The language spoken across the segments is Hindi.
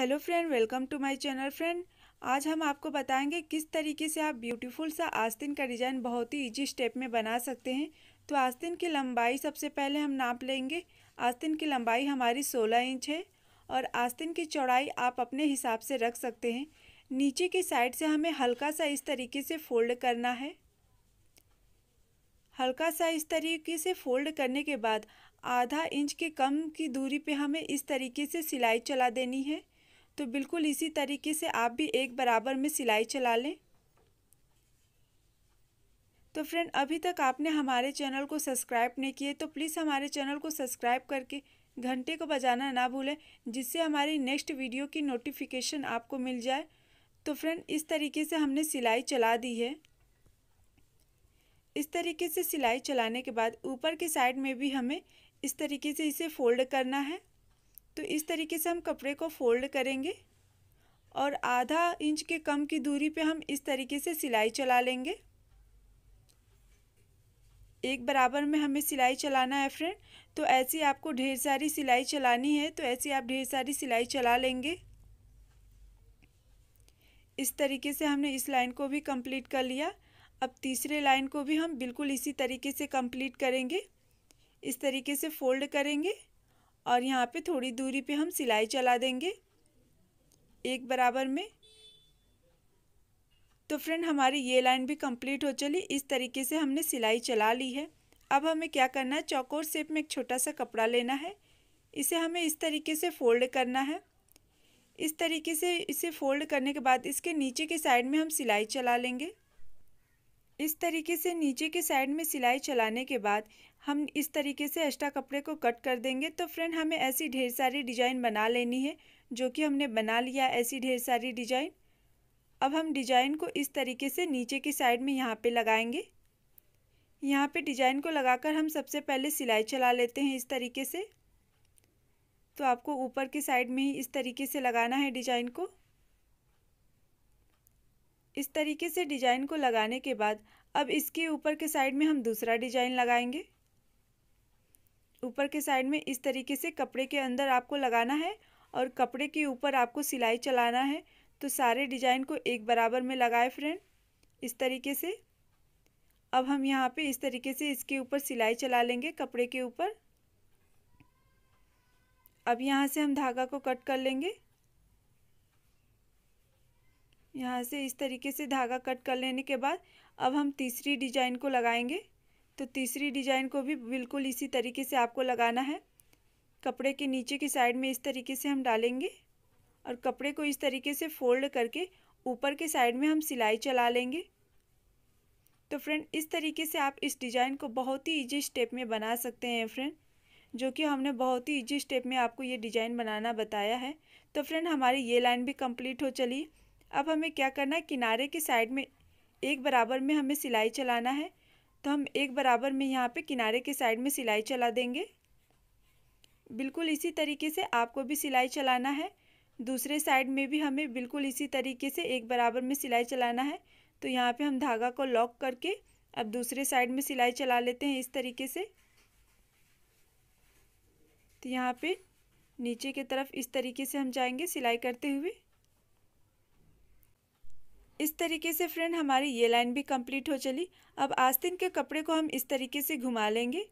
hello friend welcome to my channel friend आज हम आपको बताएंगे किस तरीके से आप ब्यूटीफुल सा आस्तीन का डिज़ाइन बहुत ही इजी स्टेप में बना सकते हैं तो आस्तीन की लंबाई सबसे पहले हम नाप लेंगे आस्तीन की लंबाई हमारी 16 इंच है और आस्तीन की चौड़ाई आप अपने हिसाब से रख सकते हैं नीचे की साइड से हमें हल्का सा इस तरीके से फोल्ड करना है हल्का सा इस तरीके से फोल्ड करने के बाद आधा इंच के कम की दूरी पे हमें इस तरीके से सिलाई चला देनी है तो बिल्कुल इसी तरीके से आप भी एक बराबर में सिलाई चला लें तो फ्रेंड अभी तक आपने हमारे चैनल को सब्सक्राइब नहीं किए तो प्लीज़ हमारे चैनल को सब्सक्राइब करके घंटे को बजाना ना भूलें जिससे हमारी नेक्स्ट वीडियो की नोटिफिकेशन आपको मिल जाए तो फ्रेंड इस तरीके से हमने सिलाई चला दी है इस तरीके से सिलाई चलाने के बाद ऊपर के साइड में भी हमें इस तरीके से इसे फोल्ड करना है तो इस तरीके से हम कपड़े को फोल्ड करेंगे और आधा इंच के कम की दूरी पे हम इस तरीके से सिलाई चला लेंगे एक बराबर में हमें सिलाई चलाना है फ्रेंड तो ऐसी आपको ढेर सारी सिलाई चलानी है तो ऐसी आप ढेर सारी सिलाई चला लेंगे इस तरीके से हमने इस लाइन को भी कंप्लीट कर लिया अब तीसरे लाइन को भी हम बिल्कुल इसी तरीके से कंप्लीट करेंगे इस तरीके से फोल्ड करेंगे और यहाँ पे थोड़ी दूरी पे हम सिलाई चला देंगे एक बराबर में तो फ्रेंड हमारी ये लाइन भी कंप्लीट हो चली इस तरीके से हमने सिलाई चला ली है अब हमें क्या करना है चौकोर शेप में एक छोटा सा कपड़ा लेना है इसे हमें इस तरीके से फोल्ड करना है इस तरीके से इसे फोल्ड करने के बाद इसके नीचे के साइड में हम सिलाई चला लेंगे इस तरीके से नीचे के साइड में सिलाई चलाने के बाद हम इस तरीके से एक्स्ट्रा कपड़े को कट कर देंगे तो फ्रेंड हमें ऐसी ढेर सारी डिजाइन बना लेनी है जो कि हमने बना लिया ऐसी ढेर सारी डिजाइन अब हम डिजाइन को इस तरीके से नीचे की साइड में यहाँ पे लगाएंगे यहाँ पे डिजाइन को लगाकर हम सबसे पहले सिलाई चला लेते हैं इस तरीके से तो आपको ऊपर की साइड में ही इस तरीके से लगाना है डिजाइन को इस तरीके से डिजाइन को लगाने के बाद अब इसके ऊपर के साइड में हम दूसरा डिजाइन लगाएंगे ऊपर के साइड में इस तरीके से कपड़े के अंदर आपको लगाना है और कपड़े के ऊपर आपको सिलाई चलाना है तो सारे डिजाइन को एक बराबर में लगाए फ्रेंड इस तरीके से अब हम यहाँ पे इस तरीके से इसके ऊपर सिलाई चला लेंगे कपड़े के ऊपर अब यहाँ से हम धागा को कट कर लेंगे यहाँ से इस तरीके से धागा कट कर लेने के बाद अब हम तीसरी डिजाइन को लगाएंगे तो तीसरी डिजाइन को भी बिल्कुल इसी तरीके से आपको लगाना है कपड़े के नीचे की साइड में इस तरीके से हम डालेंगे और कपड़े को इस तरीके से फोल्ड करके ऊपर के साइड में हम सिलाई चला लेंगे तो फ्रेंड इस तरीके से आप इस डिज़ाइन को बहुत ही इजी स्टेप में बना सकते हैं फ्रेंड जो कि हमने बहुत ही इजी स्टेप में आपको ये डिज़ाइन बनाना बताया है तो फ्रेंड हमारी ये लाइन भी कंप्लीट हो चली अब हमें क्या करना है किनारे की साइड में एक बराबर में हमें सिलाई चलाना है तो हम एक बराबर में यहाँ पे किनारे के साइड में सिलाई चला देंगे बिल्कुल इसी तरीके से आपको भी सिलाई चलाना है दूसरे साइड में भी हमें बिल्कुल इसी तरीके से एक बराबर में सिलाई चलाना है तो यहाँ पे हम धागा को लॉक करके अब दूसरे साइड में सिलाई चला लेते हैं इस तरीके से तो यहाँ पे नीचे की तरफ इस तरीके से हम जाएंगे सिलाई करते हुए इस तरीके से फ्रेंड हमारी ये लाइन भी कंप्लीट हो चली अब आस्तीन के कपड़े को हम इस तरीके से घुमा लेंगे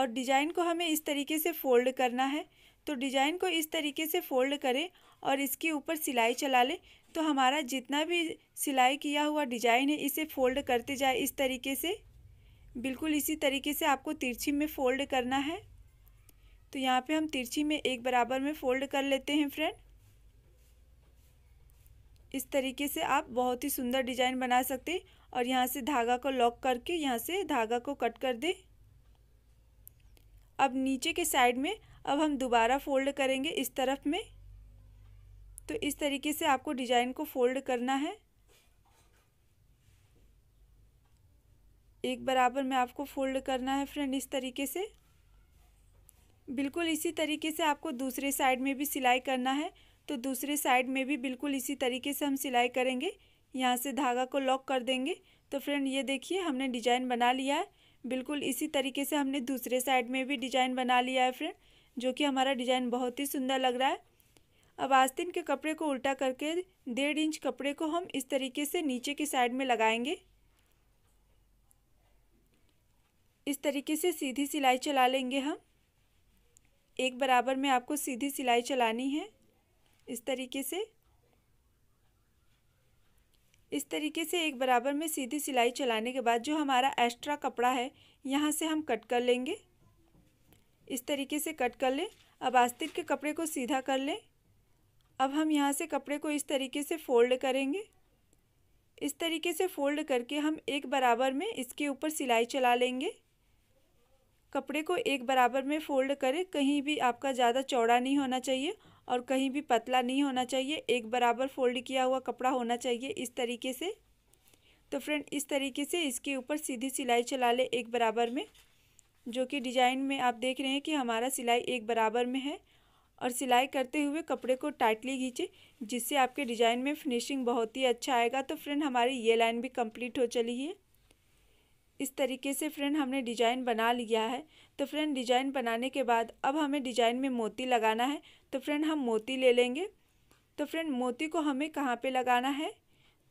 और डिजाइन को हमें इस तरीके से फोल्ड करना है तो डिजाइन को इस तरीके से फोल्ड करें और इसके ऊपर सिलाई चला लें तो हमारा जितना भी सिलाई किया हुआ डिजाइन है इसे फोल्ड करते जाए इस तरीके से बिल्कुल इसी तरीके से आपको तिरछी में फोल्ड करना है तो यहाँ पे हम तिरछी में एक बराबर में फोल्ड कर लेते हैं फ्रेंड इस तरीके से आप बहुत ही सुंदर डिजाइन बना सकते और यहाँ से धागा को लॉक करके यहाँ से धागा को कट कर दें अब नीचे के साइड में अब हम दोबारा फोल्ड करेंगे इस तरफ में तो इस तरीके से आपको डिजाइन को फोल्ड करना है एक बराबर में आपको फोल्ड करना है फ्रेंड इस तरीके से बिल्कुल इसी तरीके से आपको दूसरे साइड में भी सिलाई करना है तो दूसरे साइड में भी बिल्कुल इसी तरीके से हम सिलाई करेंगे यहाँ से धागा को लॉक कर देंगे तो फ्रेंड ये देखिए हमने डिजाइन बना लिया है बिल्कुल इसी तरीके से हमने दूसरे साइड में भी डिजाइन बना लिया है फ्रेंड जो कि हमारा डिजाइन बहुत ही सुंदर लग रहा है अब आस्तीन के कपड़े को उल्टा करके डेढ़ इंच कपड़े को हम इस तरीके से नीचे की साइड में लगाएंगे इस तरीके से सीधी सिलाई चला लेंगे हम एक बराबर में आपको सीधी सिलाई चलानी है इस तरीके से इस तरीके से एक बराबर में सीधी सिलाई चलाने के बाद जो हमारा एक्स्ट्रा कपड़ा है यहाँ से हम कट कर लेंगे इस तरीके से कट कर लें अब आस्तिक के कपड़े को सीधा कर लें अब हम यहाँ से कपड़े को इस तरीके से फोल्ड करेंगे इस तरीके से फोल्ड करके हम एक बराबर में इसके ऊपर सिलाई चला लेंगे कपड़े को एक बराबर में फ़ोल्ड करें कहीं भी आपका ज़्यादा चौड़ा नहीं होना चाहिए और कहीं भी पतला नहीं होना चाहिए एक बराबर फोल्ड किया हुआ कपड़ा होना चाहिए इस तरीके से तो फ्रेंड इस तरीके से इसके ऊपर सीधी सिलाई चला ले एक बराबर में जो कि डिजाइन में आप देख रहे हैं कि हमारा सिलाई एक बराबर में है और सिलाई करते हुए कपड़े को टाइटली खींचे जिससे आपके डिज़ाइन में फिनिशिंग बहुत ही अच्छा आएगा तो फ्रेंड हमारी ये लाइन भी कंप्लीट हो चली है इस तरीके से फ्रेंड हमने डिजाइन बना लिया है तो फ्रेंड डिजाइन बनाने के बाद अब हमें डिजाइन में मोती लगाना है तो फ्रेंड हम मोती ले लेंगे तो फ्रेंड मोती को हमें कहाँ पे लगाना है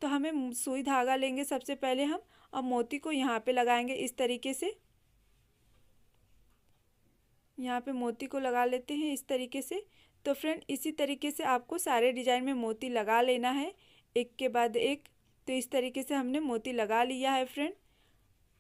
तो हमें सुई धागा लेंगे सबसे पहले हम और मोती को यहाँ पे लगाएंगे इस तरीके से यहाँ पे मोती को लगा लेते हैं इस तरीके से तो फ्रेंड इसी तरीके से आपको सारे डिजाइन में मोती लगा लेना है एक के बाद एक तो इस तरीके से हमने मोती लगा लिया है फ्रेंड